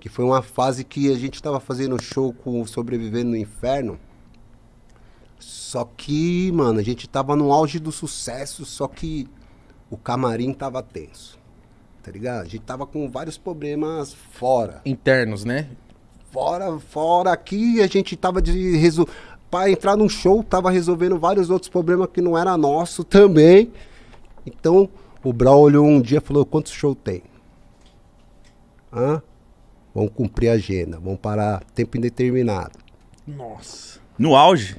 que foi uma fase que a gente estava fazendo show com Sobrevivendo no Inferno. Só que, mano, a gente tava no auge do sucesso, só que o camarim tava tenso. Tá ligado? A gente tava com vários problemas fora. Internos, né? Fora, fora aqui, a gente tava de resol... para entrar num show, tava resolvendo vários outros problemas que não era nosso também. Então, o Braulio um dia falou: "Quantos show tem?" Hã? vão cumprir a agenda, vão parar tempo indeterminado. Nossa. No auge?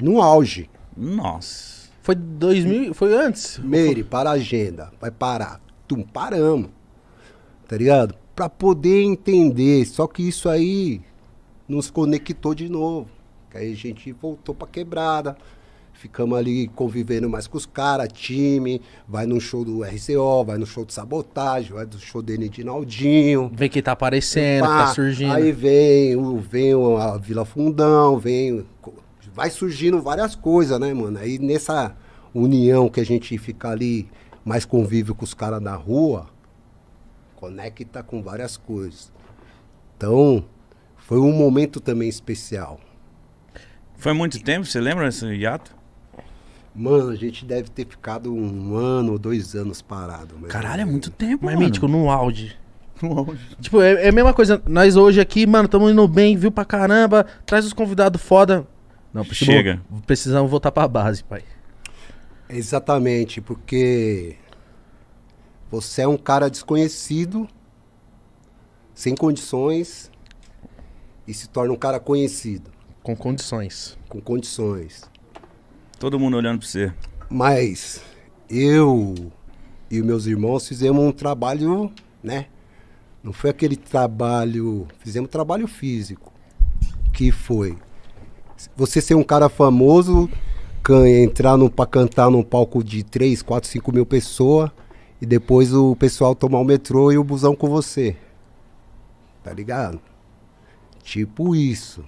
No auge. Nossa. Foi 2000, foi antes? Meire, para a agenda, vai parar. Tum, paramos. Tá ligado? Pra poder entender, só que isso aí nos conectou de novo. Que aí a gente voltou pra quebrada, Ficamos ali convivendo mais com os caras, time, vai no show do RCO, vai no show de sabotagem, vai no show dele de Naldinho. Vê que tá aparecendo, tá pá, tá surgindo. Aí vem, vem a Vila Fundão, vem. Vai surgindo várias coisas, né, mano? Aí nessa união que a gente fica ali, mais convívio com os caras na rua, conecta com várias coisas. Então, foi um momento também especial. Foi muito tempo, você lembra esse hiato? Mano, a gente deve ter ficado um ano ou dois anos parado. Mas... Caralho, é, é muito tempo, mas, mano. Mas, Mítico, no auge. No auge. Tipo, é, é, a mesma coisa. Nós hoje aqui, mano, estamos indo bem, viu pra caramba. Traz os convidados foda. Não, tipo, Chega. precisamos voltar pra base, pai. Exatamente, porque você é um cara desconhecido, sem condições, e se torna um cara conhecido. Com condições. Com condições. Todo mundo olhando para você. Mas eu e meus irmãos fizemos um trabalho, né? Não foi aquele trabalho. Fizemos trabalho físico. Que foi. Você ser um cara famoso, entrar no, pra cantar num palco de 3, 4, 5 mil pessoas e depois o pessoal tomar o metrô e o busão com você. Tá ligado? Tipo isso.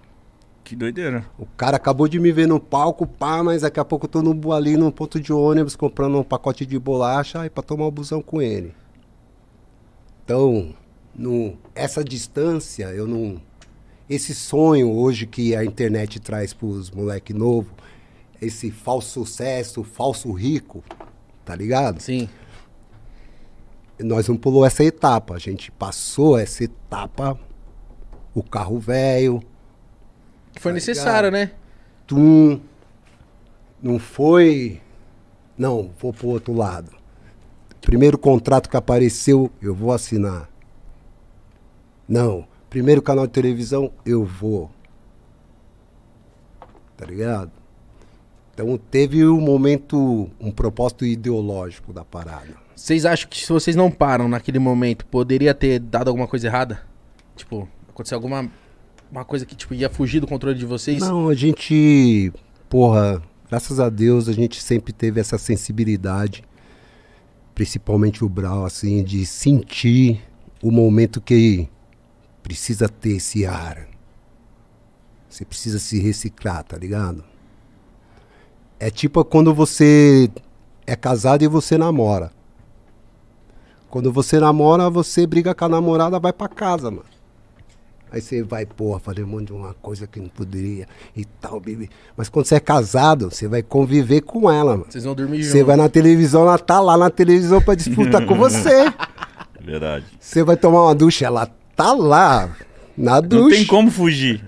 Que doideira. O cara acabou de me ver no palco, pá, mas daqui a pouco eu tô no, ali num ponto de ônibus comprando um pacote de bolacha e pra tomar um busão com ele. Então, no, essa distância, eu não. Esse sonho hoje que a internet traz pros moleque novo, esse falso sucesso, falso rico, tá ligado? Sim. Nós não pulou essa etapa, a gente passou essa etapa, o carro velho, que foi tá necessário, ligado? né? Tu não foi. Não, vou pro outro lado. Primeiro contrato que apareceu, eu vou assinar. Não. Primeiro canal de televisão, eu vou. Tá ligado? Então teve um momento, um propósito ideológico da parada. Vocês acham que se vocês não param naquele momento, poderia ter dado alguma coisa errada? Tipo, aconteceu alguma uma coisa que tipo, ia fugir do controle de vocês? Não, a gente, porra, graças a Deus a gente sempre teve essa sensibilidade, principalmente o Brau, assim, de sentir o momento que precisa ter esse ar. Você precisa se reciclar, tá ligado? É tipo quando você é casado e você namora. Quando você namora, você briga com a namorada, vai para casa, mano. Aí você vai, porra, fazer um monte de uma coisa que não poderia e tal, bebê. Mas quando você é casado, você vai conviver com ela, mano. Vocês vão dormir Você vai na televisão, ela tá lá na televisão pra disputar com você. Verdade. Você vai tomar uma ducha, ela tá lá na ducha. Não tem como fugir.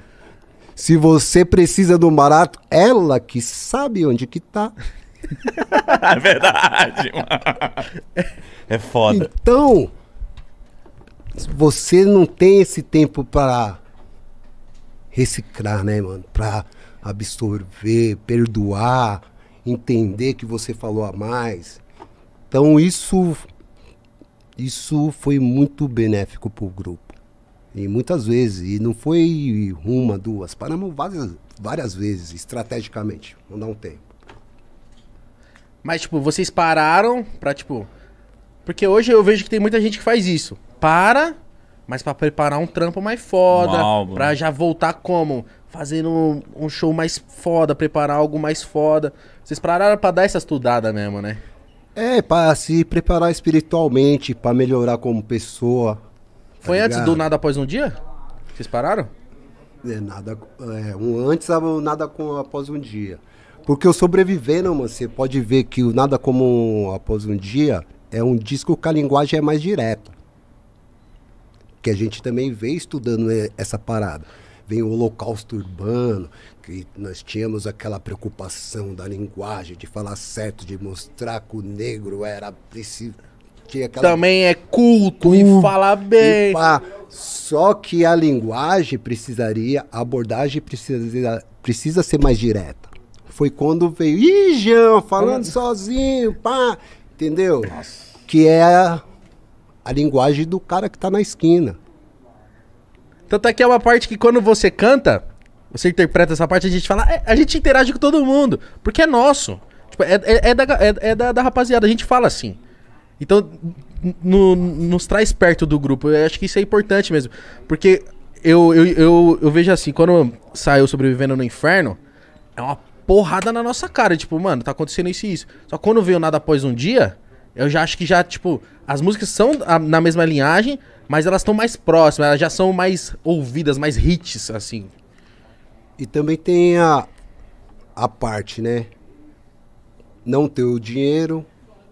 Se você precisa do barato, ela que sabe onde que tá. é verdade, mano. É foda. Então, você não tem esse tempo para reciclar, né, mano? Para absorver, perdoar, entender que você falou a mais. Então isso isso foi muito benéfico para o grupo. E muitas vezes, e não foi uma, duas, paramos várias, várias vezes, estrategicamente, não dá um tempo. Mas, tipo, vocês pararam pra, tipo. Porque hoje eu vejo que tem muita gente que faz isso para, mas para preparar um trampo mais foda, um para já voltar como fazendo um show mais foda, preparar algo mais foda. Vocês pararam para dar essa estudada mesmo, né? É, para se preparar espiritualmente, para melhorar como pessoa. Tá Foi antes do nada após um dia? Vocês pararam? É, nada, é, um antes, nada com, após um dia. Porque o Sobrevivendo, mano, você pode ver que o Nada Como Após um Dia é um disco que a linguagem é mais direta que a gente também vem estudando é, essa parada. Vem o holocausto urbano, que nós tínhamos aquela preocupação da linguagem, de falar certo, de mostrar que o negro era Aquela... Também é culto uh, e fala bem. E pá, só que a linguagem precisaria, a abordagem precisa, precisa ser mais direta. Foi quando veio, ih, Jean, falando é. sozinho, pá, entendeu? Nossa. Que é a linguagem do cara que tá na esquina. Então tá é aqui é uma parte que quando você canta, você interpreta essa parte, a gente fala, é, a gente interage com todo mundo, porque é nosso. Tipo, é, é, é, da, é, é da, da, rapaziada, a gente fala assim. Então, no, nos traz perto do grupo. Eu acho que isso é importante mesmo. Porque eu, eu, eu, eu vejo assim, quando saiu Sobrevivendo no Inferno, é uma porrada na nossa cara. Tipo, mano, tá acontecendo isso e isso. Só quando veio nada após um dia, eu já acho que já, tipo, as músicas são na mesma linhagem, mas elas estão mais próximas, elas já são mais ouvidas, mais hits, assim. E também tem a, a parte, né? Não ter o dinheiro,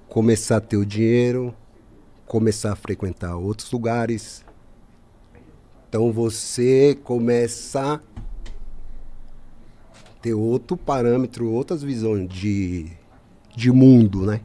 começar a ter o dinheiro, começar a frequentar outros lugares. Então você começa a ter outro parâmetro, outras visões de, de mundo, né?